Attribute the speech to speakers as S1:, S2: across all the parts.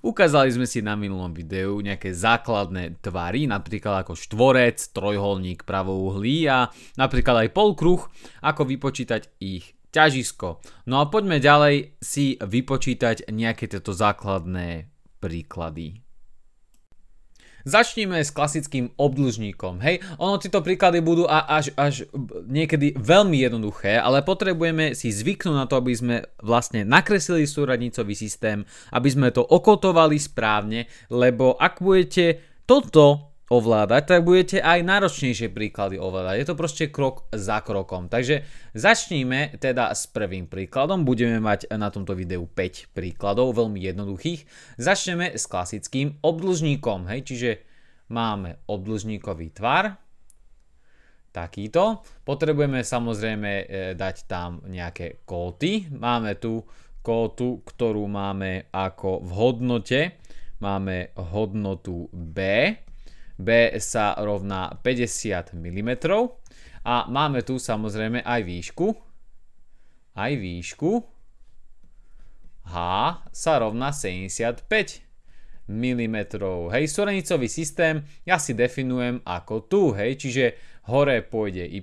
S1: Ukázali sme si na minulom videu nejaké základné tvary, napríklad ako štvorec, trojholník, pravouhlí a napríklad aj polkruh, ako vypočítať ich ťažisko. No a poďme ďalej si vypočítať nejaké tieto základné príklady. Začníme s klasickým obdlžníkom. Hej, ono tieto príklady budú až, až niekedy veľmi jednoduché, ale potrebujeme si zvyknúť na to, aby sme vlastne nakreslili súradnicový systém, aby sme to okotovali správne, lebo ak budete toto ovládať, tak budete aj náročnejšie príklady ovládať. Je to proste krok za krokom. Takže začníme teda s prvým príkladom. Budeme mať na tomto videu 5 príkladov, veľmi jednoduchých. Začneme s klasickým obdlžníkom. Hej? Čiže máme obdlžníkový tvar, takýto. Potrebujeme samozrejme e, dať tam nejaké kóty. Máme tu kótu, ktorú máme ako v hodnote. Máme hodnotu B B sa rovná 50 mm a máme tu samozrejme aj výšku aj výšku H sa rovná 75 mm. Hej, sorenicový systém ja si definujem ako tu, hej, čiže hore pôjde y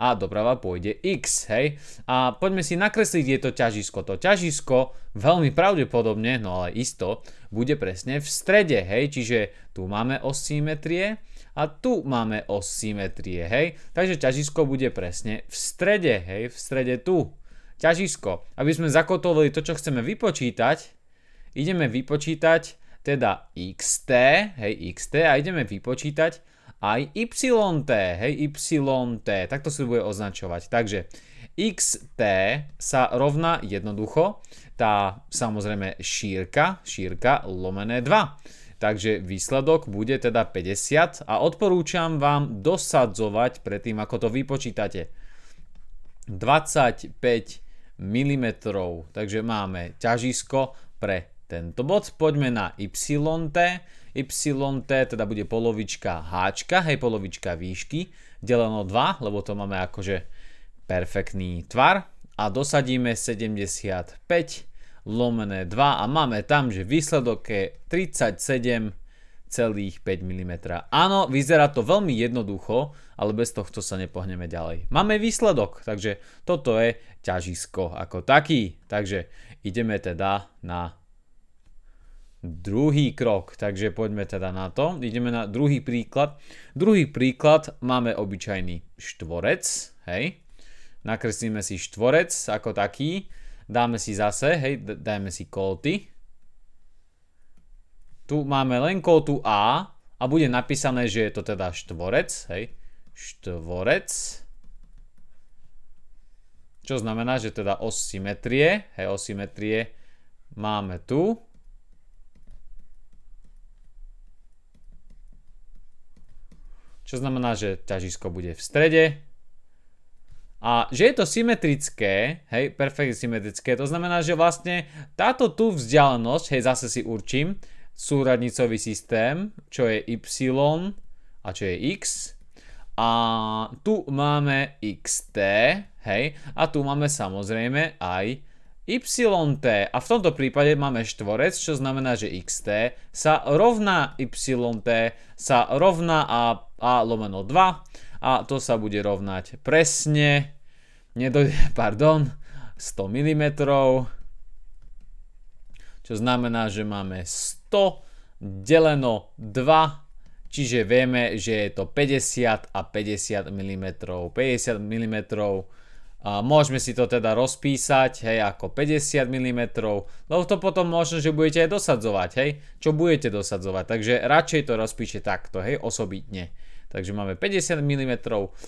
S1: a doprava pôjde x, hej. A poďme si nakresliť, kde je to ťažisko. To ťažisko veľmi pravdepodobne, no ale isto, bude presne v strede, hej. Čiže tu máme os symetrie a tu máme os symetrie, hej. Takže ťažisko bude presne v strede, hej, v strede tu. Ťažisko. Aby sme zakotovali to, čo chceme vypočítať, ideme vypočítať teda xt, hej, xt a ideme vypočítať aj YT, hej, YT, takto si bude označovať. Takže XT sa rovná jednoducho tá samozrejme šírka, šírka lomené 2. Takže výsledok bude teda 50 a odporúčam vám dosadzovať predtým, ako to vypočítate. 25 mm, takže máme ťažisko pre tento bod. Poďme na YT yt teda bude polovička h, hej, polovička výšky, deleno 2, lebo to máme akože perfektný tvar a dosadíme 75 lomené 2 a máme tam, že výsledok je 37,5 mm. Áno, vyzerá to veľmi jednoducho, ale bez tohto sa nepohneme ďalej. Máme výsledok, takže toto je ťažisko ako taký. Takže ideme teda na druhý krok. Takže poďme teda na to. Ideme na druhý príklad. Druhý príklad máme obyčajný štvorec, hej. Nakreslíme si štvorec ako taký. Dáme si zase, hej, dajme si kóty. Tu máme len kótu A a bude napísané, že je to teda štvorec, hej. Štvorec. Čo znamená, že teda osymetrie, symetrie, hej, osymetrie máme tu čo znamená, že ťažisko bude v strede. A že je to symetrické, hej, perfektne symetrické, to znamená, že vlastne táto tu vzdialenosť, hej, zase si určím, súradnicový systém, čo je y a čo je x. A tu máme xt, hej, a tu máme samozrejme aj yt a v tomto prípade máme štvorec, čo znamená, že xt sa rovná yt sa rovná a, a lomeno 2 a to sa bude rovnať presne nedojde, pardon, 100 mm čo znamená, že máme 100 deleno 2 čiže vieme, že je to 50 a 50 mm 50 mm a môžeme si to teda rozpísať, hej, ako 50 mm, lebo to potom možno, že budete aj dosadzovať, hej, čo budete dosadzovať, takže radšej to rozpíšte takto, hej, osobitne. Takže máme 50 mm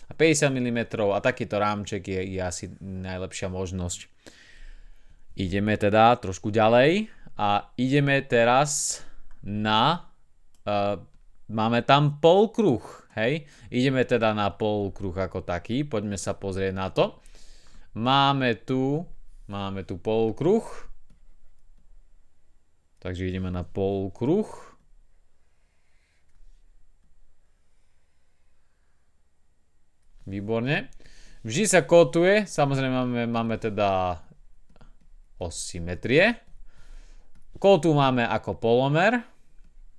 S1: a 50 mm a takýto rámček je, je asi najlepšia možnosť. Ideme teda trošku ďalej a ideme teraz na... Uh, máme tam polkruh, hej? Ideme teda na polkruh ako taký, poďme sa pozrieť na to. Máme tu, máme tu polkruh. Takže ideme na polkruh. Výborne. Vždy sa kotuje, samozrejme máme, máme teda os symetrie. Kotu máme ako polomer,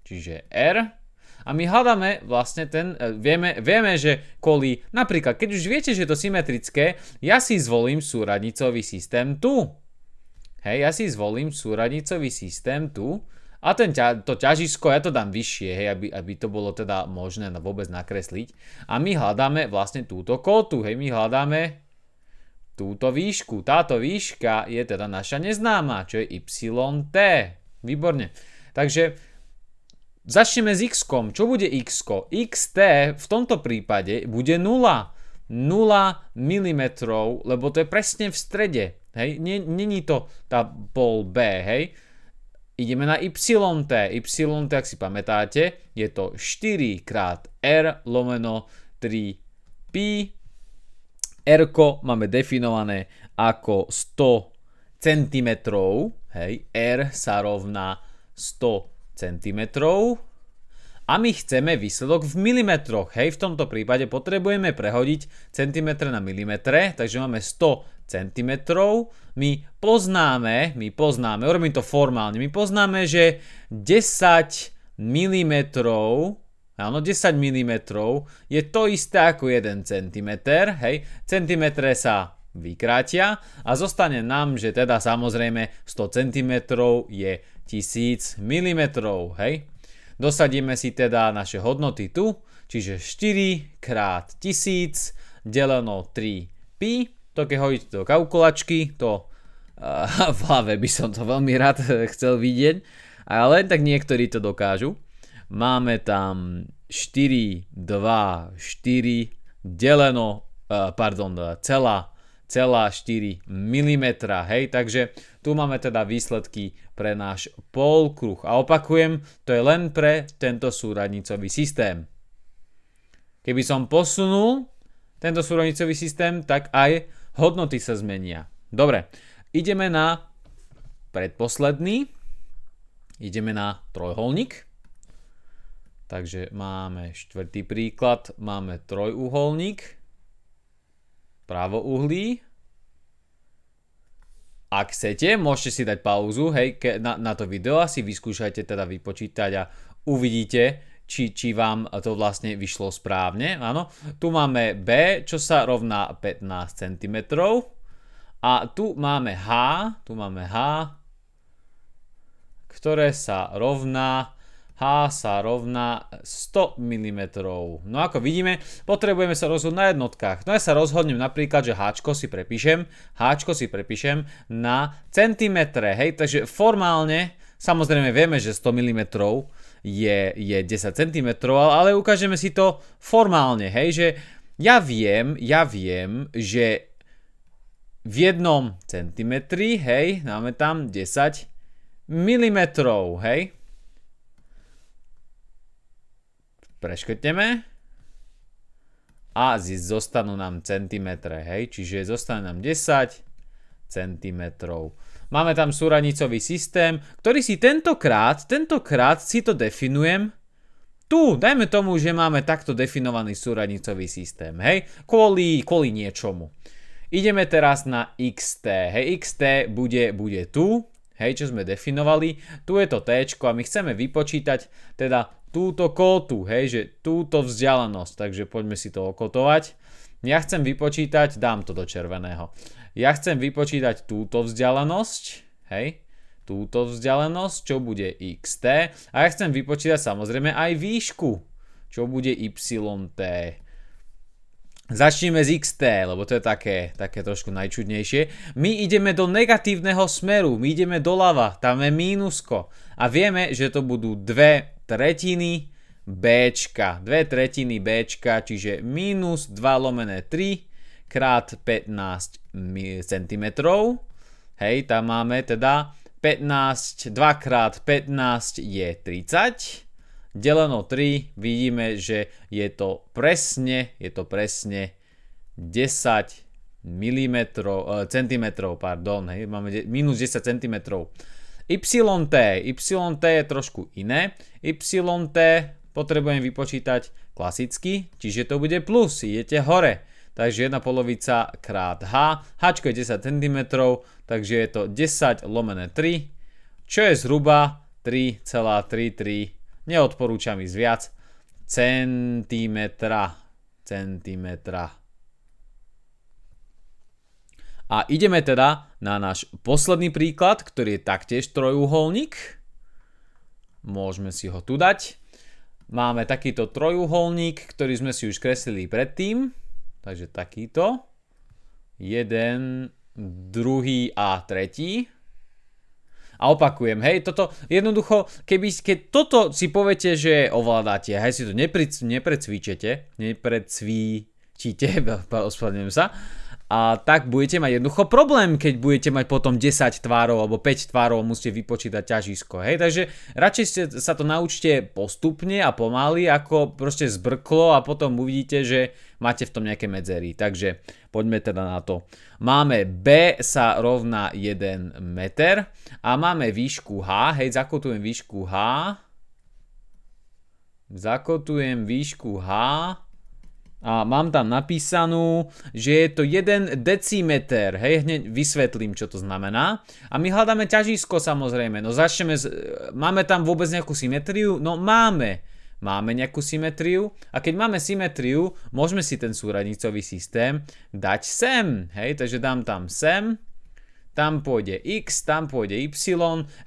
S1: čiže R. A my hľadáme vlastne ten, e, vieme, vieme že kvôli, napríklad keď už viete, že je to symetrické, ja si zvolím súradnicový systém tu. Hej, ja si zvolím súradnicový systém tu a ten to ťažisko, ja to dám vyššie, hej, aby, aby to bolo teda možné vôbec nakresliť. A my hľadáme vlastne túto kotu, hej, my hľadáme túto výšku. Táto výška je teda naša neznáma, čo je yt. Výborne. Takže Začneme s x. -kom. Čo bude x? -ko? xt v tomto prípade bude 0. 0 mm, lebo to je presne v strede. Hej, není to tá pol B, hej. Ideme na yt. yt, ak si pamätáte, je to 4 krát r lomeno 3 pi. r máme definované ako 100 cm, hej, r sa rovná 100 cm cm a my chceme výsledok v milimetroch. Hej, v tomto prípade potrebujeme prehodiť cm na milimetre, takže máme 100 cm. My poznáme, my poznáme, urobím to formálne, my poznáme, že 10 mm, áno, 10 mm je to isté ako 1 cm, hej, centimetre sa vykrátia a zostane nám, že teda samozrejme 100 cm je tisíc mm. Hej? Dosadíme si teda naše hodnoty tu, čiže 4 krát 1000 deleno 3pi. To keď hodíte do kalkulačky, to uh, v hlave by som to veľmi rád chcel vidieť, ale tak niektorí to dokážu. Máme tam 4, 2, 4 deleno, uh, pardon, celá mm, hej, takže tu máme teda výsledky pre náš polkruh. A opakujem, to je len pre tento súradnicový systém. Keby som posunul tento súradnicový systém, tak aj hodnoty sa zmenia. Dobre, ideme na predposledný, ideme na trojholník. Takže máme štvrtý príklad, máme trojuholník pravouhlý. Ak chcete, môžete si dať pauzu hej, ke, na, na to video a si vyskúšajte teda vypočítať a uvidíte, či, či vám to vlastne vyšlo správne. Áno. Tu máme B, čo sa rovná 15 cm. A tu máme H, tu máme H, ktoré sa rovná sa rovná 100 mm. No ako vidíme, potrebujeme sa rozhodnúť na jednotkách. No ja sa rozhodnem napríklad, že H si prepíšem, H si prepíšem na centimetre, hej, takže formálne, samozrejme vieme, že 100 mm je, je 10 cm, ale ukážeme si to formálne, hej, že ja viem, ja viem, že v jednom centimetri, hej, máme tam 10 mm, hej. preškrtneme a zostanú nám centimetre, hej, čiže zostane nám 10 centimetrov. Máme tam súranicový systém, ktorý si tentokrát, tentokrát si to definujem, tu, dajme tomu, že máme takto definovaný súradnicový systém, hej, kvôli, kvôli niečomu. Ideme teraz na xt, hej, xt bude, bude tu, hej, čo sme definovali, tu je to t a my chceme vypočítať teda túto kótu, hej, že túto vzdialenosť, takže poďme si to okotovať. Ja chcem vypočítať, dám to do červeného, ja chcem vypočítať túto vzdialenosť, hej, túto vzdialenosť, čo bude xt a ja chcem vypočítať samozrejme aj výšku, čo bude yt. Začneme z XT, lebo to je také, také trošku najčudnejšie. My ideme do negatívneho smeru, my ideme doľava, tam je mínusko. A vieme, že to budú dve tretiny B. Dve tretiny B, čiže minus 2 lomené 3 krát 15 cm. Hej, tam máme teda 15, 2 krát 15 je 30. Deleno 3 vidíme, že je to presne, je to presne 10 mm, cm, pardon, hej, máme minus 10 cm. YT. YT je trošku iné. YT potrebujem vypočítať klasicky, čiže to bude plus, idete hore. Takže jedna polovica krát H. H je 10 cm, takže je to 10 lomené 3, čo je zhruba 3,33, neodporúčam ísť viac, centimetra. Centimetra. A ideme teda na náš posledný príklad, ktorý je taktiež trojuholník. Môžeme si ho tu dať. Máme takýto trojuholník, ktorý sme si už kreslili predtým. Takže takýto. Jeden, druhý a tretí. A opakujem, hej, toto jednoducho, keby, keď toto si poviete, že ovládate, hej, si to nepre, neprecvičete, neprecvičite, ospravedlňujem sa, a tak budete mať jednoducho problém, keď budete mať potom 10 tvárov alebo 5 tvárov musíte vypočítať ťažisko. Hej? Takže radšej ste, sa to naučte postupne a pomaly, ako proste zbrklo a potom uvidíte, že máte v tom nejaké medzery. Takže poďme teda na to. Máme B sa rovná 1 meter a máme výšku H. Hej, zakotujem výšku H. Zakotujem výšku H a mám tam napísanú, že je to 1 decimeter. Hej, hneď vysvetlím, čo to znamená. A my hľadáme ťažisko samozrejme. No začneme, z... máme tam vôbec nejakú symetriu? No máme. Máme nejakú symetriu a keď máme symetriu, môžeme si ten súradnicový systém dať sem. Hej, takže dám tam sem, tam pôjde x, tam pôjde y,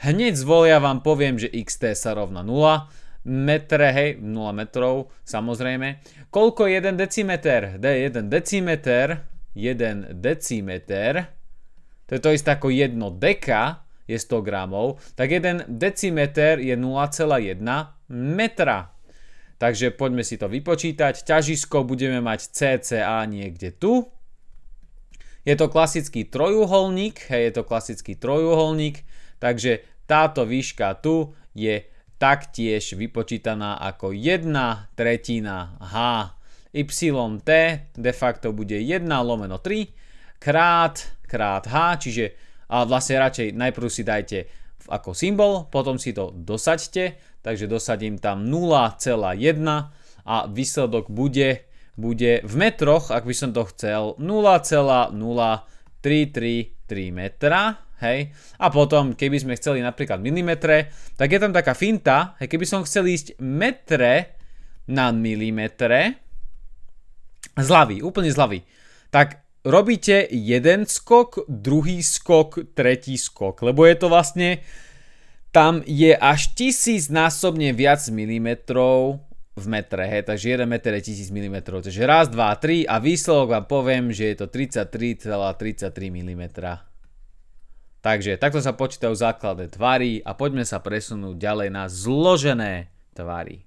S1: hneď zvolia vám poviem, že xt sa rovná 0, metre, hej, 0 metrov, samozrejme. Koľko je 1 decimeter? D 1 decimeter, 1 decimeter, to je to isté ako 1 deka, je 100 gramov, tak 1 decimeter je 0,1 metra. Takže poďme si to vypočítať. Ťažisko budeme mať cca niekde tu. Je to klasický trojuholník, hej, je to klasický trojuholník, takže táto výška tu je taktiež vypočítaná ako 1 tretina h. yt de facto bude 1 lomeno 3 krát, krát h, čiže a vlastne radšej najprv si dajte ako symbol, potom si to dosaďte, takže dosadím tam 0,1 a výsledok bude, bude v metroch, ak by som to chcel, 0,0333 metra hej. A potom, keby sme chceli napríklad milimetre, tak je tam taká finta, hej, keby som chcel ísť metre na milimetre, z úplne zľavy, tak robíte jeden skok, druhý skok, tretí skok, lebo je to vlastne, tam je až tisícnásobne viac milimetrov v metre, hej, takže 1 meter je 1000 mm, takže raz, dva, tri a výsledok vám poviem, že je to 33,33 mm. Takže takto sa počítajú základné tvary a poďme sa presunúť ďalej na zložené tvary.